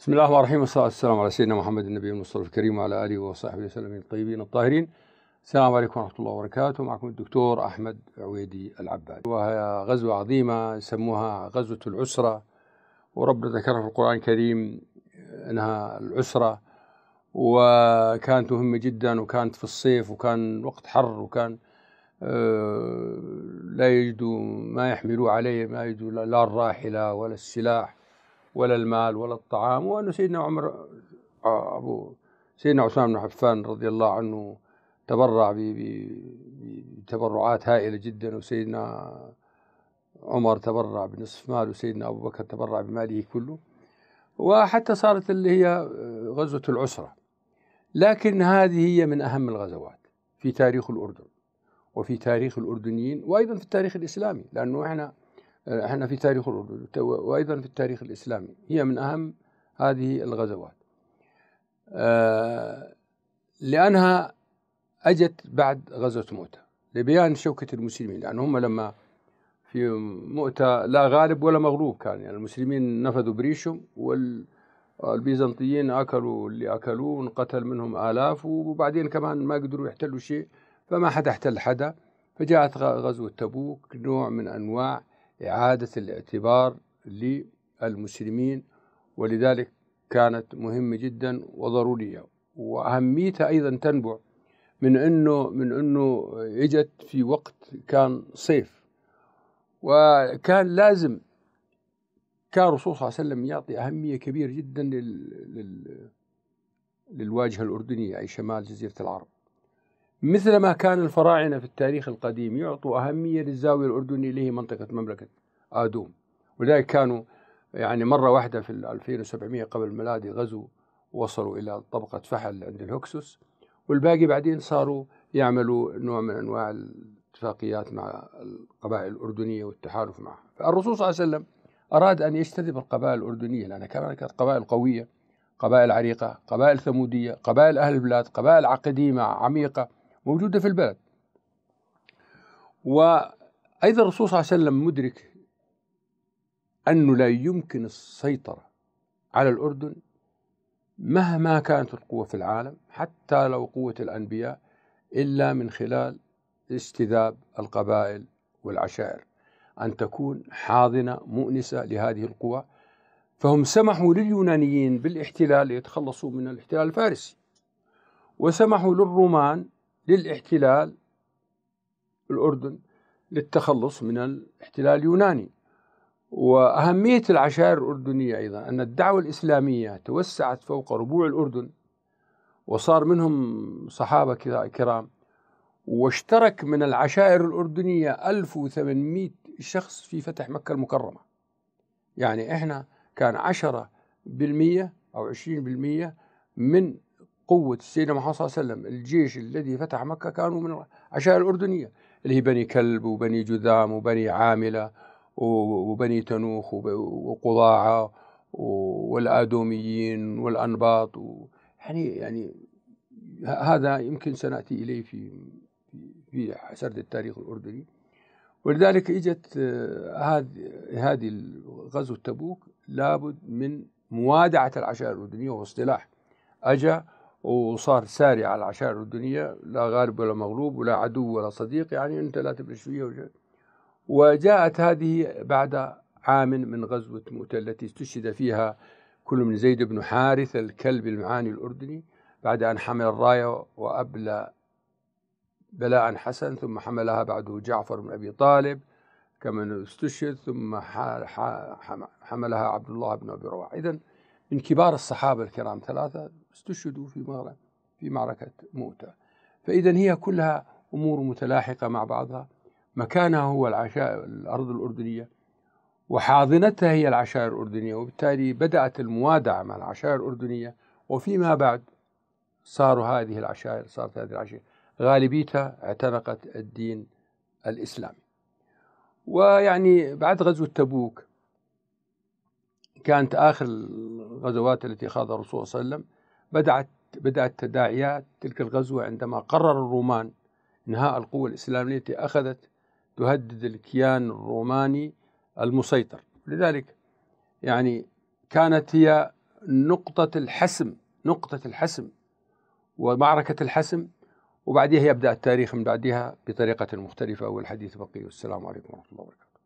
بسم الله الرحمن الرحيم والصلاة والسلام على سيدنا محمد النبي المصطفى الكريم وعلى آله وصحبه وسلم الطيبين الطاهرين السلام عليكم ورحمة الله وبركاته معكم الدكتور أحمد عويدي العباد وهي غزوة عظيمة يسموها غزوة العسرة وربنا ذكرها في القرآن الكريم أنها العسرة وكانت مهمة جدا وكانت في الصيف وكان وقت حر وكان آه، لا يجدوا ما يحملوا عليه ما يجدوا لا الراحلة ولا السلاح ولا المال ولا الطعام وأن سيدنا عمر آه، أبو سيدنا عثمان بن عفان رضي الله عنه تبرع بتبرعات هائلة جدا وسيدنا عمر تبرع بنصف مال وسيدنا أبو بكر تبرع بماله كله وحتى صارت اللي هي آه، غزوة العسرة لكن هذه هي من أهم الغزوات في تاريخ الأردن وفي تاريخ الأردنيين وأيضا في التاريخ الإسلامي لأنه إحنا احنا في تاريخ الأردن وأيضا في التاريخ الإسلامي هي من أهم هذه الغزوات آه، لأنها أجت بعد غزوة مؤتة لبيان شوكة المسلمين لأن هم لما في مؤتة لا غالب ولا مغلوب كان يعني المسلمين نفذوا بريشهم والبيزنطيين أكلوا اللي أكلوه قتل منهم آلاف وبعدين كمان ما قدروا يحتلوا شيء فما حدا احتل حدا فجاءت غزوة تبوك نوع من أنواع إعادة الاعتبار للمسلمين ولذلك كانت مهمة جدا وضرورية وأهميتها أيضا تنبع من أنه من أنه إجت في وقت كان صيف وكان لازم كان الرسول صلى الله عليه وسلم يعطي أهمية كبيرة جدا لل, لل للواجهة الأردنية أي شمال جزيرة العرب مثل ما كان الفراعنة في التاريخ القديم يعطوا أهمية للزاوية الأردنية اللي هي منطقة مملكة آدوم ولذلك كانوا يعني مرة واحدة في 2700 قبل الميلادي غزو وصلوا إلى طبقة فحل عند الهكسوس والباقي بعدين صاروا يعملوا نوع من أنواع الاتفاقيات مع القبائل الأردنية والتحالف معها فالرسول صلى الله عليه وسلم أراد أن يجتذب القبائل الأردنية لأنها كانت قبائل قوية قبائل عريقة قبائل ثمودية قبائل أهل البلاد قبائل قديمة عميقة موجودة في البلد وأيضا الرسول صلى الله عليه وسلم مدرك أنه لا يمكن السيطرة على الأردن مهما كانت القوة في العالم حتى لو قوة الأنبياء إلا من خلال استذاب القبائل والعشائر أن تكون حاضنة مؤنسة لهذه القوى فهم سمحوا لليونانيين بالاحتلال ليتخلصوا من الاحتلال الفارسي وسمحوا للرومان للاحتلال الأردن للتخلص من الاحتلال اليوناني وأهمية العشائر الأردنية أيضا أن الدعوة الإسلامية توسعت فوق ربوع الأردن وصار منهم صحابة كرام واشترك من العشائر الأردنية 1800 شخص في فتح مكة المكرمة يعني إحنا كان 10% أو 20% من قوة سيدنا محمد صلى الله عليه وسلم الجيش الذي فتح مكة كانوا من عشائر الأردنية اللي هي بني كلب وبني جذام وبني عاملة وبني تنوخ وقضاعة والآدوميين والأنباط يعني يعني هذا يمكن سنأتي إليه في في سرد التاريخ الأردني ولذلك اجت آه، هذه هذه غزوة تبوك لابد من موادعة العشائر الأردنية واصطلاح أجا وصار ساري على العشائر الأردنية لا غالب ولا مغلوب ولا عدو ولا صديق يعني أنت لا تبلش فيه وجاءت هذه بعد عام من غزوة موتة التي استشهد فيها كل من زيد بن حارث الكلب المعاني الأردني بعد أن حمل الراية وأبلى بلاء حسن ثم حملها بعده جعفر بن أبي طالب كما استشهد ثم حملها عبد الله بن أبي رواح إذا من كبار الصحابة الكرام ثلاثة استشهدوا في في معركة موتة فإذا هي كلها أمور متلاحقة مع بعضها مكانها هو العشاء الأرض الأردنية وحاضنتها هي العشائر الأردنية وبالتالي بدأت الموادعة مع العشائر الأردنية وفيما بعد صاروا هذه العشائر صارت هذه العشائر غالبيتها اعتنقت الدين الإسلامي ويعني بعد غزوة تبوك كانت آخر الغزوات التي خاضها الرسول صلى الله عليه وسلم بدأت بدأت تداعيات تلك الغزوة عندما قرر الرومان إنهاء القوة الإسلامية التي أخذت تهدد الكيان الروماني المسيطر لذلك يعني كانت هي نقطة الحسم نقطة الحسم ومعركة الحسم وبعدها يبدأ التاريخ من بعدها بطريقة مختلفة والحديث بقي والسلام عليكم ورحمة الله وبركاته